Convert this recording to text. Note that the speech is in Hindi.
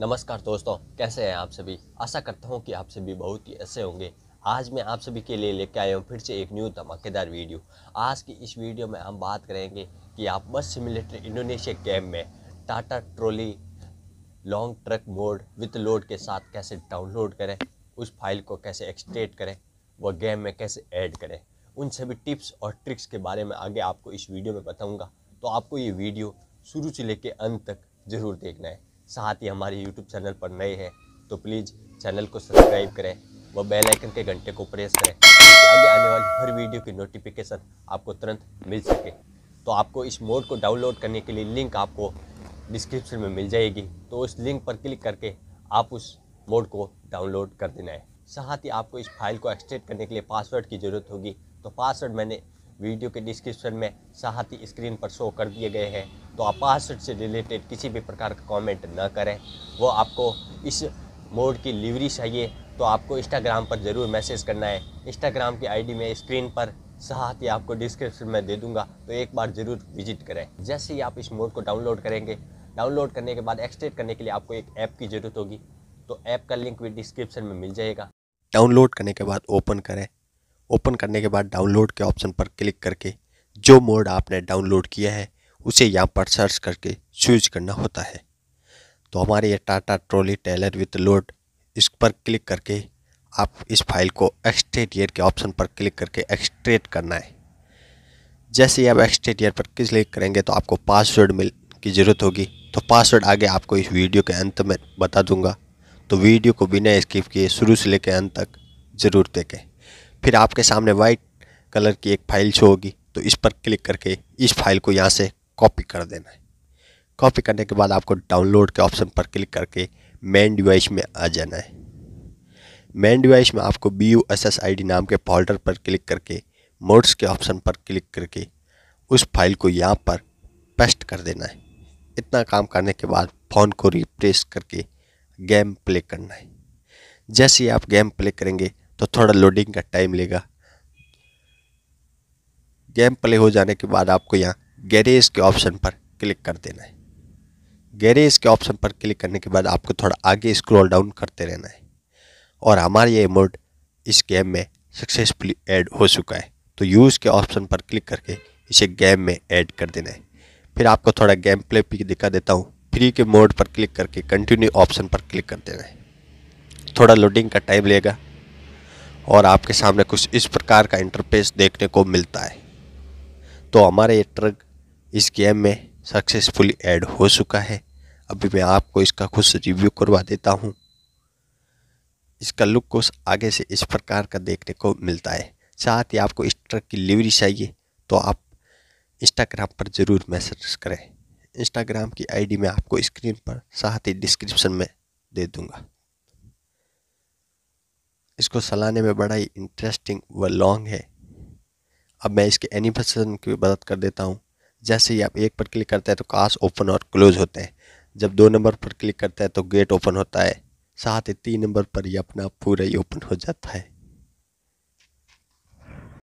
नमस्कार दोस्तों कैसे हैं आप सभी आशा करता हूँ कि आप सभी बहुत ही अच्छे होंगे आज मैं आप सभी के लिए लेके आया हूँ फिर से एक न्यू धमाकेदार वीडियो आज की इस वीडियो में हम बात करेंगे कि आप बस सिमुलेटर इंडोनेशिया गेम में Tata trolley long truck mode with load के साथ कैसे डाउनलोड करें उस फाइल को कैसे एक्सट्रेट करें व गेम में कैसे ऐड करें उन सभी टिप्स और ट्रिक्स के बारे में आगे आपको इस वीडियो में बताऊँगा तो आपको ये वीडियो शुरू से लेकर अंत तक ज़रूर देखना है साथ ही हमारे यूट्यूब चैनल पर नए हैं तो प्लीज़ चैनल को सब्सक्राइब करें व बेल आइकन के घंटे को प्रेस करें ताकि आगे आने वाली हर वीडियो की नोटिफिकेशन आपको तुरंत मिल सके तो आपको इस मोड को डाउनलोड करने के लिए लिंक आपको डिस्क्रिप्शन में मिल जाएगी तो उस लिंक पर क्लिक करके आप उस मोड को डाउनलोड कर देना है साथ ही आपको इस फाइल को एक्सटेट करने के लिए पासवर्ड की ज़रूरत होगी तो पासवर्ड मैंने वीडियो के डिस्क्रिप्शन में साहती स्क्रीन पर शो कर दिए गए हैं तो आप पासवर्ड से रिलेटेड किसी भी प्रकार का कमेंट न करें वो आपको इस मोड की लिवरी चाहिए तो आपको इंस्टाग्राम पर ज़रूर मैसेज करना है इंस्टाग्राम की आईडी में स्क्रीन पर साहती ही आपको डिस्क्रिप्शन में दे दूंगा तो एक बार ज़रूर विजिट करें जैसे ही आप इस मोड को डाउनलोड करेंगे डाउनलोड करने के बाद एक्सटेट करने के लिए आपको एक ऐप की ज़रूरत होगी तो ऐप का लिंक भी डिस्क्रिप्शन में मिल जाएगा डाउनलोड करने के बाद ओपन करें ओपन करने के बाद डाउनलोड के ऑप्शन पर क्लिक करके जो मोड आपने डाउनलोड किया है उसे यहाँ पर सर्च करके चूज करना होता है तो हमारे ये Tata trolley trailer with load इस पर क्लिक करके आप इस फाइल को एक्सट्रेट ईयर के ऑप्शन पर क्लिक करके एक्सट्रेट करना है जैसे ही आप एक्सट्रेट ईयर पर क्लिक करेंगे तो आपको पासवर्ड मिल की ज़रूरत होगी तो पासवर्ड आगे आपको इस वीडियो के अंत में बता दूंगा तो वीडियो को बिना स्किप किए शुरू से लेकर अंत तक ज़रूर देखें फिर आपके सामने वाइट कलर की एक फाइल शो होगी तो इस पर क्लिक करके इस फाइल को यहाँ से कॉपी कर देना है कॉपी करने के बाद आपको डाउनलोड के ऑप्शन पर क्लिक करके मेन डिवाइस में आ जाना है मेन डिवाइस में आपको B U S S I D नाम के फोल्डर पर क्लिक करके मोड्स के ऑप्शन पर क्लिक करके उस फाइल को यहाँ पर पेस्ट कर देना है इतना काम करने के बाद फ़ोन को रिप्लेस करके गेम प्ले करना है जैसे ही आप गेम प्ले करेंगे तो थोड़ा लोडिंग का टाइम लेगा गेम प्ले हो जाने के बाद आपको यहाँ गैरेज के ऑप्शन पर क्लिक कर देना है गैरेज के ऑप्शन पर क्लिक करने के बाद आपको थोड़ा आगे स्क्रॉल डाउन करते रहना है और हमारा ये मोड इस गेम में सक्सेसफुली ऐड हो चुका है तो यूज़ के ऑप्शन पर क्लिक करके इसे गेम में ऐड कर देना है फिर आपको थोड़ा गेम प्ले भी दिखा देता हूँ फ्री के मोड पर क्लिक करके कंटिन्यू ऑप्शन पर क्लिक कर देना है थोड़ा लोडिंग का टाइम लेगा और आपके सामने कुछ इस प्रकार का इंटरफेस देखने को मिलता है तो हमारा ये ट्रक इस गेम में सक्सेसफुली ऐड हो चुका है अभी मैं आपको इसका कुछ रिव्यू करवा देता हूँ इसका लुक कुछ आगे से इस प्रकार का देखने को मिलता है साथ ही आपको इस ट्रक की लिवरी चाहिए तो आप इंस्टाग्राम पर ज़रूर मैसेज करें इंस्टाग्राम की आईडी मैं आपको स्क्रीन पर साथ ही डिस्क्रिप्शन में दे दूंगा इसको सलाने में बड़ा ही इंटरेस्टिंग व लॉन्ग है अब मैं इसके एनिमेशन की मदद कर देता हूँ जैसे ही आप एक पर क्लिक करते हैं तो कास ओपन और क्लोज होते हैं जब दो नंबर पर क्लिक करते हैं तो गेट ओपन होता है साथ ही तीन नंबर पर ही अपना पूरा ही ओपन हो जाता है